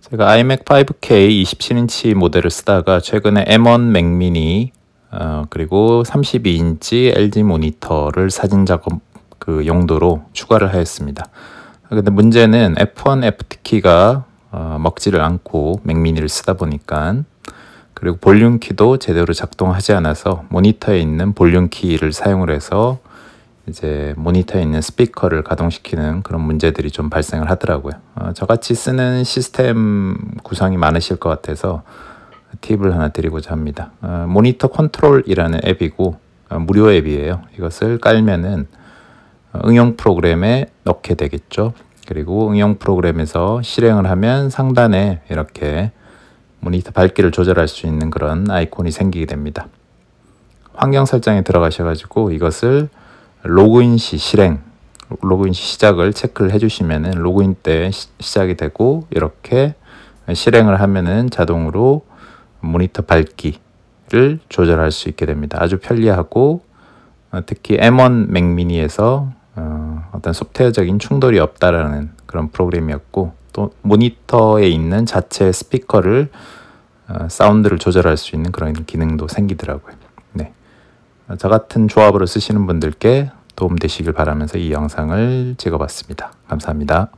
제가 iMac 5K 27인치 모델을 쓰다가 최근에 M1 맥 미니 어, 그리고 32인치 LG 모니터를 사진 작업 그 용도로 추가를 하였습니다. 근데 문제는 F1, F2키가 어, 먹지를 않고 맥미니를 쓰다 보니까 그리고 볼륨 키도 제대로 작동하지 않아서 모니터에 있는 볼륨 키를 사용을 해서 이제 모니터에 있는 스피커를 가동시키는 그런 문제들이 좀 발생을 하더라고요. 어, 저같이 쓰는 시스템 구성이 많으실 것 같아서 팁을 하나 드리고자 합니다. 어, 모니터 컨트롤이라는 앱이고 어, 무료 앱이에요. 이것을 깔면은 어, 응용 프로그램에 넣게 되겠죠. 그리고 응용 프로그램에서 실행을 하면 상단에 이렇게 모니터 밝기를 조절할 수 있는 그런 아이콘이 생기게 됩니다. 환경 설정에 들어가셔가지고 이것을 로그인 시 실행 로그인 시 시작을 체크를 해주시면 로그인 때 시, 시작이 되고 이렇게 실행을 하면은 자동으로 모니터 밝기를 조절할 수 있게 됩니다. 아주 편리하고 어, 특히 M1 맥미니에서 어, 어떤 소프트웨어적인 충돌이 없다라는 그런 프로그램이었고 또 모니터에 있는 자체 스피커를 어, 사운드를 조절할 수 있는 그런 기능도 생기더라고요. 저 같은 조합으로 쓰시는 분들께 도움되시길 바라면서 이 영상을 찍어봤습니다. 감사합니다.